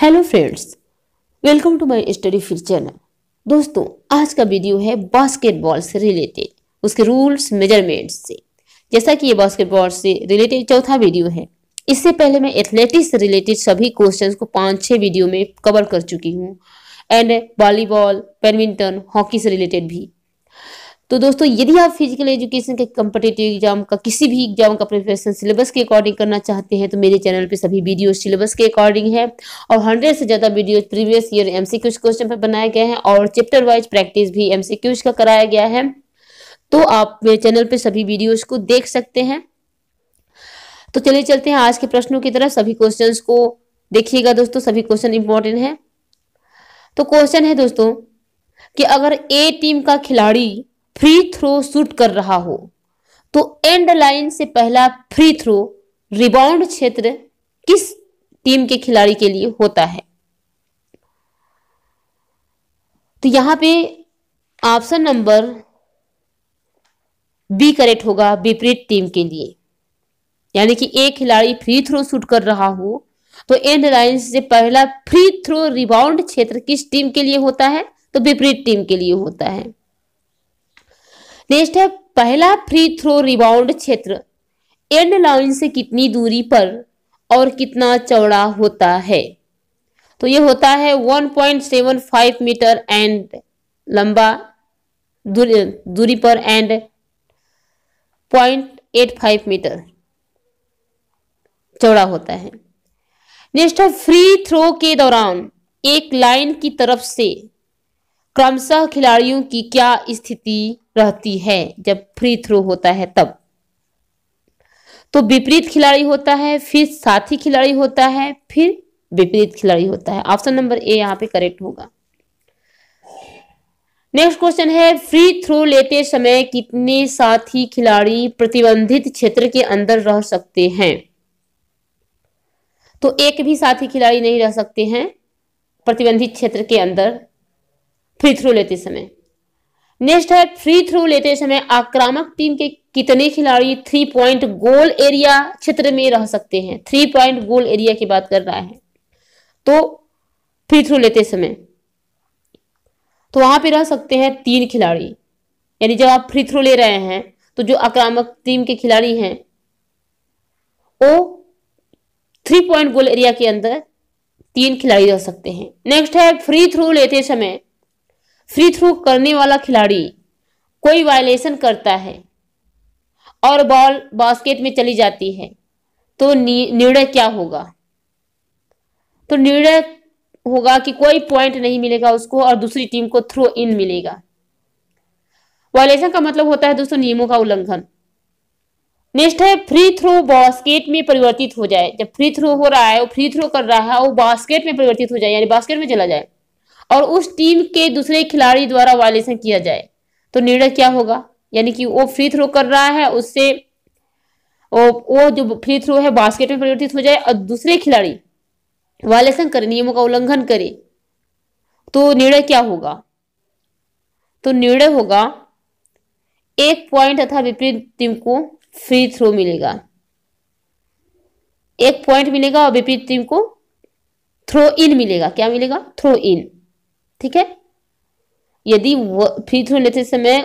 hello friends welcome to my study फिर channel दोस्तों आज का वीडियो है बास्केटबॉल से रिलेटेड उसके रूल्स मेजरमेंट्स से जैसा कि ये बास्केटबॉल से रिलेटेड चौथा वीडियो है इससे पहले मैं एथलेटिक्स से रिलेटेड सभी क्वेश्चंस को पाँच छः वीडियो में कवर कर चुकी हूँ एंड वॉलीबॉल बैडमिंटन हॉकी से रिलेटेड भी तो दोस्तों यदि आप फिजिकल एजुकेशन के कम्पिटेटिव एग्जाम का किसी भी एग्जाम का प्रिपरेशन सिलेबस के अकॉर्डिंग करना चाहते हैं तो मेरे चैनल पे सभी वीडियो सिलेबस के अकॉर्डिंग है और हंड्रेड से ज्यादा video previous year MCQs question पर बनाए गए हैं और चैप्टर वाइज प्रैक्टिस भी एमसीक्यूज का कराया गया है तो आप मेरे चैनल पर सभी वीडियोज को देख सकते हैं तो चलिए चलते हैं आज के प्रश्नों की तरह सभी क्वेश्चन को देखिएगा दोस्तों सभी क्वेश्चन इंपॉर्टेंट है तो क्वेश्चन है दोस्तों कि अगर ए टीम का खिलाड़ी फ्री थ्रो शूट कर रहा हो तो एंड लाइन से पहला फ्री थ्रो रिबाउंड क्षेत्र किस टीम के खिलाड़ी के लिए होता है तो यहां पे ऑप्शन नंबर बी करेक्ट होगा विपरीत टीम के लिए यानी कि एक खिलाड़ी फ्री थ्रो शूट कर रहा हो तो एंड लाइन से पहला फ्री थ्रो रिबाउंड क्षेत्र किस टीम के लिए होता है तो विपरीत टीम के लिए होता है नेक्स्ट है पहला फ्री थ्रो रिबाउंड क्षेत्र एंड लाइन से कितनी दूरी पर और कितना चौड़ा होता है तो ये होता है 1.75 मीटर एंड लंबा दूरी, दूरी पर एंड 0.85 मीटर चौड़ा होता है नेक्स्ट है फ्री थ्रो के दौरान एक लाइन की तरफ से क्रमशः खिलाड़ियों की क्या स्थिति रहती है जब फ्री थ्रो होता है तब तो विपरीत खिलाड़ी होता है फिर साथी खिलाड़ी होता है फिर विपरीत खिलाड़ी होता है ऑप्शन नंबर ए यहाँ पे करेक्ट होगा नेक्स्ट क्वेश्चन है फ्री थ्रो लेते समय कितने साथी खिलाड़ी प्रतिबंधित क्षेत्र के अंदर रह सकते हैं तो एक भी साथी खिलाड़ी नहीं रह सकते हैं प्रतिबंधित क्षेत्र के अंदर फ्री थ्रू लेते समय नेक्स्ट है फ्री थ्रू लेते समय आक्रामक टीम के कितने खिलाड़ी थ्री पॉइंट गोल एरिया क्षेत्र में रह सकते हैं थ्री पॉइंट गोल एरिया की बात कर रहा है तो फ्री थ्रू लेते समय तो वहां पे रह सकते हैं तीन खिलाड़ी यानी जब आप फ्री थ्रू ले रहे हैं तो जो आक्रामक टीम के खिलाड़ी हैं वो थ्री पॉइंट गोल एरिया के अंदर तीन खिलाड़ी रह सकते हैं नेक्स्ट है फ्री थ्रू लेते समय फ्री थ्रो करने वाला खिलाड़ी कोई वायलेशन करता है और बॉल बास्केट में चली जाती है तो निर्णय क्या होगा तो निर्णय होगा कि कोई पॉइंट नहीं मिलेगा उसको और दूसरी टीम को थ्रो इन मिलेगा वायलेशन का मतलब होता है दोस्तों नियमों का उल्लंघन नेक्स्ट है फ्री थ्रो बास्केट में परिवर्तित हो जाए जब फ्री थ्रो हो रहा है वो फ्री थ्रो कर रहा है वो बास्केट में परिवर्तित हो जाए यानी बास्केट में चला जाए और उस टीम के दूसरे खिलाड़ी द्वारा वायलेशन किया जाए तो निर्णय क्या होगा यानी कि वो फ्री थ्रो कर रहा है उससे वो वो जो फ्री थ्रो है बास्केट में परिवर्तित हो जाए और दूसरे खिलाड़ी वायलेशन करे नियमों का उल्लंघन करे तो निर्णय क्या होगा तो निर्णय होगा एक पॉइंट तथा विपरीत टीम को फ्री थ्रो मिलेगा एक पॉइंट मिलेगा और विपरीत टीम को थ्रो इन मिलेगा क्या मिलेगा थ्रो इन ठीक है यदि फ्री थ्रो लेते समय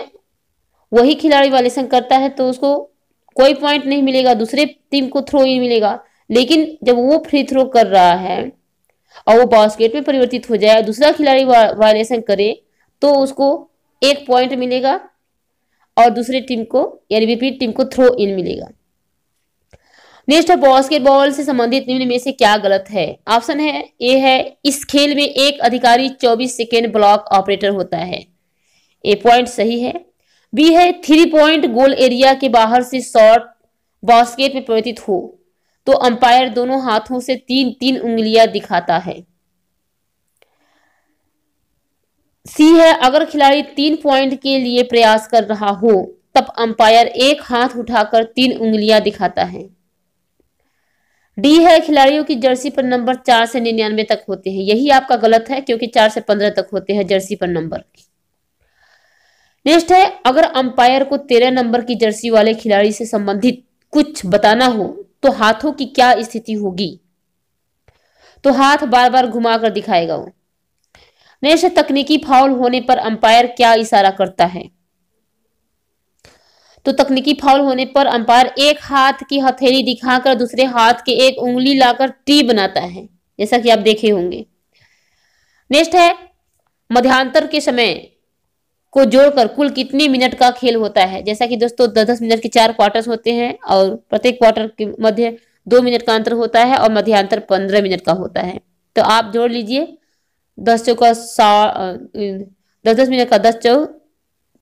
वही खिलाड़ी वाले संघ करता है तो उसको कोई पॉइंट नहीं मिलेगा दूसरे टीम को थ्रो ही मिलेगा लेकिन जब वो फ्री थ्रो कर रहा है और वो बास्केट में परिवर्तित हो जाए दूसरा खिलाड़ी वा, संघ करे तो उसको एक पॉइंट मिलेगा और दूसरे टीम को यानी विपरीत टीम को थ्रो इन मिलेगा नेक्स्ट है बास्केटबॉल से संबंधित निम्न में से क्या गलत है ऑप्शन है ए है इस खेल में एक अधिकारी 24 सेकेंड ब्लॉक ऑपरेटर होता है ए पॉइंट सही है बी है थ्री पॉइंट गोल एरिया के बाहर से शॉर्ट बास्केट में परिवर्तित हो तो अंपायर दोनों हाथों से तीन तीन उंगलियां दिखाता है सी है अगर खिलाड़ी तीन पॉइंट के लिए प्रयास कर रहा हो तब अंपायर एक हाथ उठाकर तीन उंगलियां दिखाता है डी है खिलाड़ियों की जर्सी पर नंबर चार से निन्यानवे तक होते हैं यही आपका गलत है क्योंकि चार से पंद्रह तक होते हैं जर्सी पर नंबर नेक्स्ट है अगर अंपायर को तेरह नंबर की जर्सी वाले खिलाड़ी से संबंधित कुछ बताना हो तो हाथों की क्या स्थिति होगी तो हाथ बार बार घुमाकर दिखाएगा वो नेक्स्ट तकनीकी फाउल होने पर अंपायर क्या इशारा करता है तो तकनीकी फाउल होने पर अंपायर एक हाथ की हथेली दिखाकर दूसरे हाथ के एक उंगली लाकर टी बनाता है जैसा कि आप देखे होंगे नेक्स्ट है मध्यांतर के समय को जोड़कर कुल कितनी मिनट का खेल होता है जैसा कि दोस्तों दस दस मिनट के चार क्वार्टर्स होते हैं और प्रत्येक क्वार्टर के मध्य दो मिनट का अंतर होता है और मध्यांतर पंद्रह मिनट का होता है तो आप जोड़ लीजिए दस चौका सा दस दस मिनट का दस चौ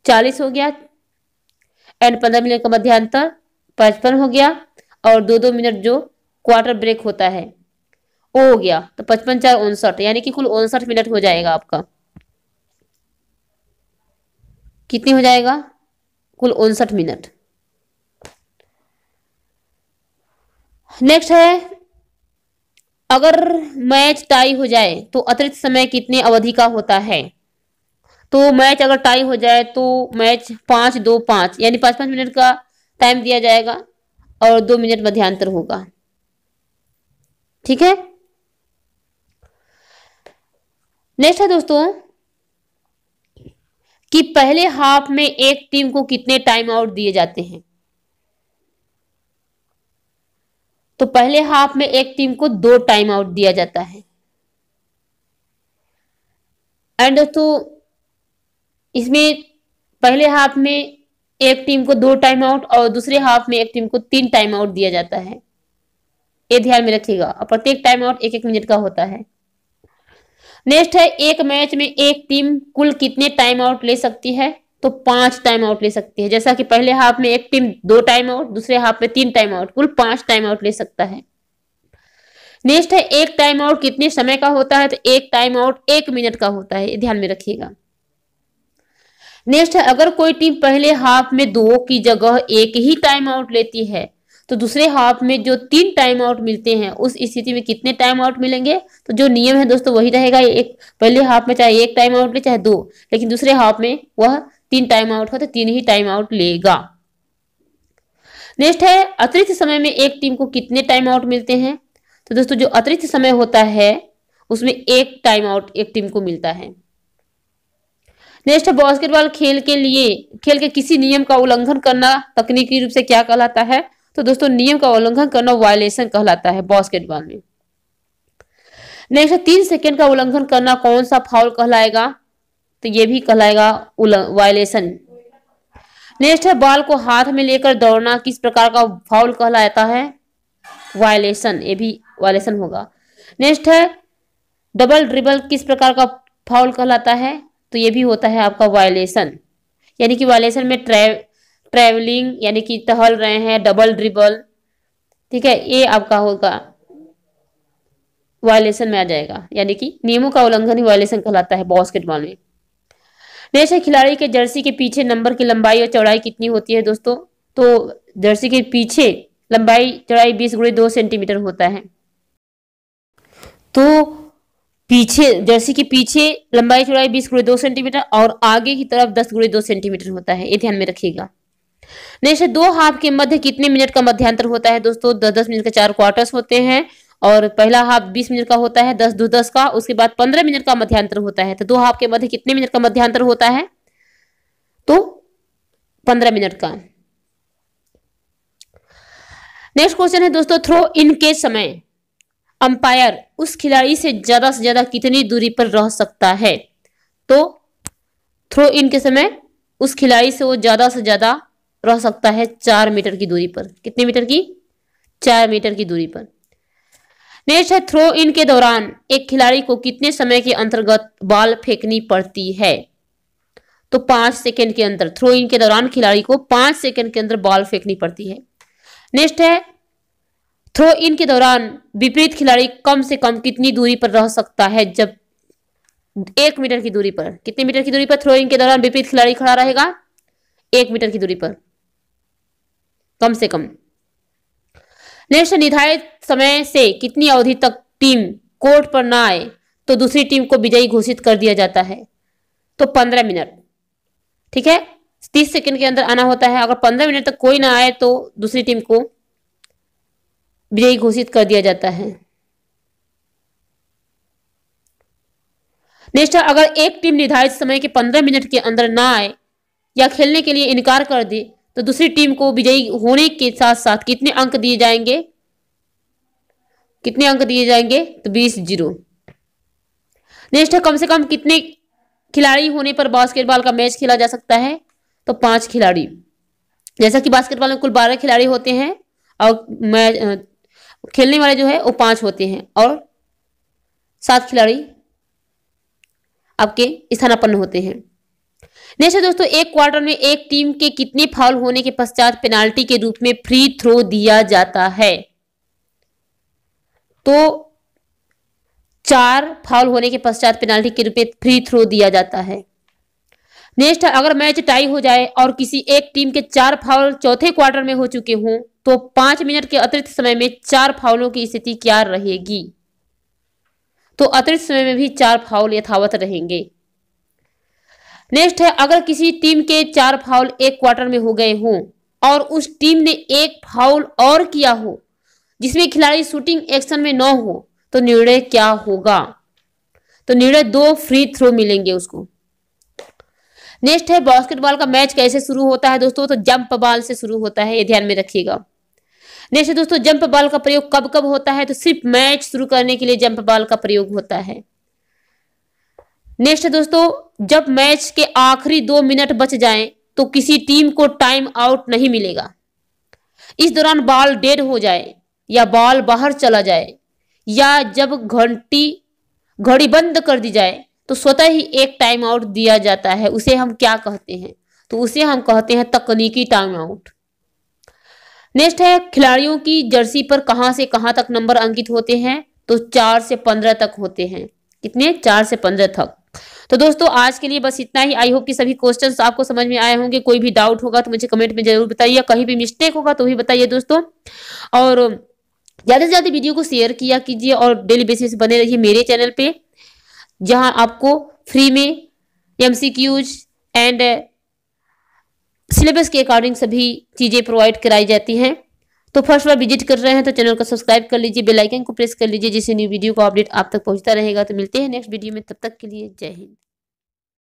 चालीस हो गया एंड पंद्रह मिनट का मध्यांतर पचपन हो गया और दो दो मिनट जो क्वार्टर ब्रेक होता है वो हो गया तो पचपन चार उनसठ यानी कि कुल उनसठ मिनट हो जाएगा आपका कितनी हो जाएगा कुल उनसठ मिनट नेक्स्ट है अगर मैच टाई हो जाए तो अतिरिक्त समय कितने अवधि का होता है तो मैच अगर टाई हो जाए तो मैच पांच दो पांच यानी पांच पांच मिनट का टाइम दिया जाएगा और दो मिनट मध्यांतर होगा ठीक है नेक्स्ट है दोस्तों कि पहले हाफ में एक टीम को कितने टाइम आउट दिए जाते हैं तो पहले हाफ में एक टीम को दो टाइम आउट दिया जाता है एंड दोस्तों इसमें पहले हाफ में एक टीम को दो टाइम आउट और दूसरे हाफ में एक टीम को तीन टाइम आउट दिया जाता है ये ध्यान में रखिएगा और प्रत्येक टाइम आउट एक एक मिनट का होता है नेक्स्ट है एक मैच में एक टीम कुल कितने टाइम आउट ले सकती है तो पांच टाइम आउट ले सकती है जैसा कि पहले हाफ में एक टीम दो टाइम आउट दूसरे हाफ में तीन टाइम आउट कुल पांच टाइम आउट ले सकता है नेक्स्ट है एक टाइम आउट कितने समय का होता है तो एक टाइम आउट एक मिनट का होता है ध्यान में रखिएगा नेक्स्ट है अगर कोई टीम पहले हाफ में दो की जगह एक ही टाइम आउट लेती है तो दूसरे हाफ में जो तीन टाइम आउट मिलते हैं उस स्थिति में कितने टाइम आउट मिलेंगे तो जो नियम है दोस्तों वही रहेगा एक पहले हाफ में चाहे एक टाइम आउट ले चाहे दो लेकिन दूसरे हाफ में वह तीन टाइम आउट हो तो तीन ही टाइम आउट लेगा नेक्स्ट है अतिरिक्त समय में एक टीम को कितने टाइम आउट मिलते हैं तो दोस्तों जो अतिरिक्त समय होता है उसमें एक टाइम आउट एक टीम को मिलता है नेक्स्ट बास्केटबॉल खेल के लिए खेल के किसी नियम का उल्लंघन करना तकनीकी रूप से क्या कहलाता है तो दोस्तों नियम का उल्लंघन करना वायलेशन कहलाता है बास्केटबॉल में नेक्स्ट तीन सेकेंड का उल्लंघन करना कौन सा फाउल कहलाएगा तो ये भी कहलाएगा वायलेशन नेक्स्ट है बॉल को हाथ में लेकर दौड़ना किस प्रकार का फाउल कहलाता है वायलेशन ये भी वायलेशन होगा नेक्स्ट है डबल ड्रिबल किस प्रकार का फाउल कहलाता है तो ये भी होता है आपका वायलेशन यानी कि वायलेशन में ट्रैव ट्रैवलिंग यानी कि टहल रहे हैं डबल ड्रिबल ठीक है ये आपका होगा वायलेशन में आ जाएगा यानी कि नियमों का उल्लंघन ही वायलेशन कहलाता है बास्केटबॉल में नेक्स्ट है खिलाड़ी के जर्सी के पीछे नंबर की लंबाई और चौड़ाई कितनी होती है दोस्तों तो जर्सी के पीछे लंबाई चौड़ाई बीस गुड़े दो सेंटीमीटर होता है तो पीछे जैसे कि पीछे लंबाई चौड़ाई बीस गुड़े दो सेंटीमीटर और आगे की तरफ दस गुड़े दो सेंटीमीटर होता है ये ध्यान में रखिएगा नेक्स्ट अच्छा, दो हाफ के मध्य कितने मिनट का मध्यांतर होता है दोस्तों दस दस मिनट का चार क्वार्टर्स होते हैं और पहला हाफ बीस मिनट का होता है दस दो दस का उसके बाद पंद्रह मिनट का मध्यांतर होता है तो दो हाफ के मध्य कितने मिनट का मध्यांतर होता है तो पंद्रह मिनट का नेक्स्ट क्वेश्चन है दोस्तों थ्रो इन के समय अंपायर उस खिलाड़ी से ज़्यादा से ज़्यादा कितनी दूरी पर रह सकता है तो थ्रो इन के समय उस खिलाड़ी से वो ज़्यादा से ज़्यादा रह सकता है चार मीटर की दूरी पर कितने मीटर की चार मीटर की दूरी पर नेक्स्ट है थ्रो इन के दौरान एक खिलाड़ी को कितने समय के अंतर्गत बॉल फेंकनी पड़ती है तो पांच सेकेंड के अंदर थ्रो इन के दौरान खिलाड़ी को पांच सेकेंड के अंदर बॉल फेंकनी पड़ती है नेक्स्ट है थ्रो तो इन के दौरान विपरीत खिलाड़ी कम से कम कितनी दूरी पर रह सकता है जब एक मीटर की दूरी पर कितने मीटर की दूरी पर थ्रो इन के दौरान विपरीत खिलाड़ी खड़ा रहेगा एक मीटर की दूरी पर कम से कम नेक्स्ट निर्धारित समय से कितनी अवधि तक टीम कोर्ट पर ना आए तो दूसरी टीम को विजयी घोषित कर दिया जाता है तो पंद्रह मिनट ठीक है तीस सेकंड के अंदर आना होता है अगर पंद्रह मिनट तक कोई ना आए तो दूसरी टीम को विजयी घोषित कर दिया जाता है नेक्स्ट अगर एक टीम निर्धारित समय के पंद्रह मिनट के अंदर ना आए या खेलने के लिए इनकार कर दे तो दूसरी टीम को विजयी होने के साथ साथ कितने अंक दिए जाएंगे कितने अंक दिए जाएंगे तो बीस जीरो नेक्स्ट कम से कम कितने खिलाड़ी होने पर बास्केटबॉल का मैच खेला जा सकता है तो पांच खिलाड़ी जैसा कि बास्केटबॉल में कुल बारह खिलाड़ी होते हैं और मैच खेलने वाले जो है वो पांच होते हैं और सात खिलाड़ी आपके स्थानापन्न होते हैं नेक्स्ट है दोस्तों एक क्वार्टर में एक टीम के कितने फाउल होने के पश्चात पेनाल्टी के रूप में फ्री थ्रो दिया जाता है तो चार फाउल होने के पश्चात पेनाल्टी के रूप में फ्री थ्रो दिया जाता है नेक्स्ट अगर मैच टाई हो जाए और किसी एक टीम के चार फाउल चौथे क्वार्टर में हो चुके हों तो पांच मिनट के अतिरिक्त समय में चार फाउलों की स्थिति क्या रहेगी तो अतिरिक्त समय में भी चार फाउल यथावत रहेंगे नेक्स्ट है अगर किसी टीम के चार फाउल एक क्वार्टर में हो गए हों और उस टीम ने एक फाउल और किया हो जिसमें खिलाड़ी शूटिंग एक्शन में न हो तो निर्णय क्या होगा तो निर्णय दो फ्री थ्रो मिलेंगे उसको नेक्स्ट है बास्केटबॉल का मैच कैसे शुरू होता है दोस्तों तो जंप बॉल से शुरू होता है ये ध्यान में रखिएगा नेक्स्ट दोस्तों जंप बॉल का प्रयोग कब कब होता है तो सिर्फ मैच शुरू करने के लिए जंप बॉल का प्रयोग होता है नेक्स्ट दोस्तों जब मैच के आखिरी दो मिनट बच जाएं तो किसी टीम को टाइम आउट नहीं मिलेगा इस दौरान बॉल डेड हो जाए या बॉल बाहर चला जाए या जब घंटी घड़ी बंद कर दी जाए तो स्वतः ही एक टाइम आउट दिया जाता है उसे हम क्या कहते हैं तो उसे हम कहते हैं तकनीकी टाइम आउट नेक्स्ट है खिलाड़ियों की जर्सी पर कहां से कहां तक नंबर अंकित होते हैं तो चार से पंद्रह तक होते हैं कितने चार से पंद्रह तक तो दोस्तों आज के लिए बस इतना ही आई होप कि सभी क्वेश्चंस आपको समझ में आए होंगे कोई भी डाउट होगा तो मुझे कमेंट में जरूर बताइए कहीं भी मिस्टेक होगा तो भी बताइए दोस्तों और ज़्यादा से ज़्यादा वीडियो को शेयर किया कीजिए और डेली बेसिस बने रहिए मेरे चैनल पे जहां आपको फ्री में एम एंड सिलेबस के अकॉर्डिंग सभी चीज़ें प्रोवाइड कराई जाती हैं तो फर्स्ट बार विजिट कर रहे हैं तो चैनल को सब्सक्राइब कर लीजिए बेल आइकन को प्रेस कर लीजिए जिससे न्यू वीडियो का अपडेट आप तक पहुंचता रहेगा तो मिलते हैं नेक्स्ट वीडियो में तब तक के लिए जय हिंद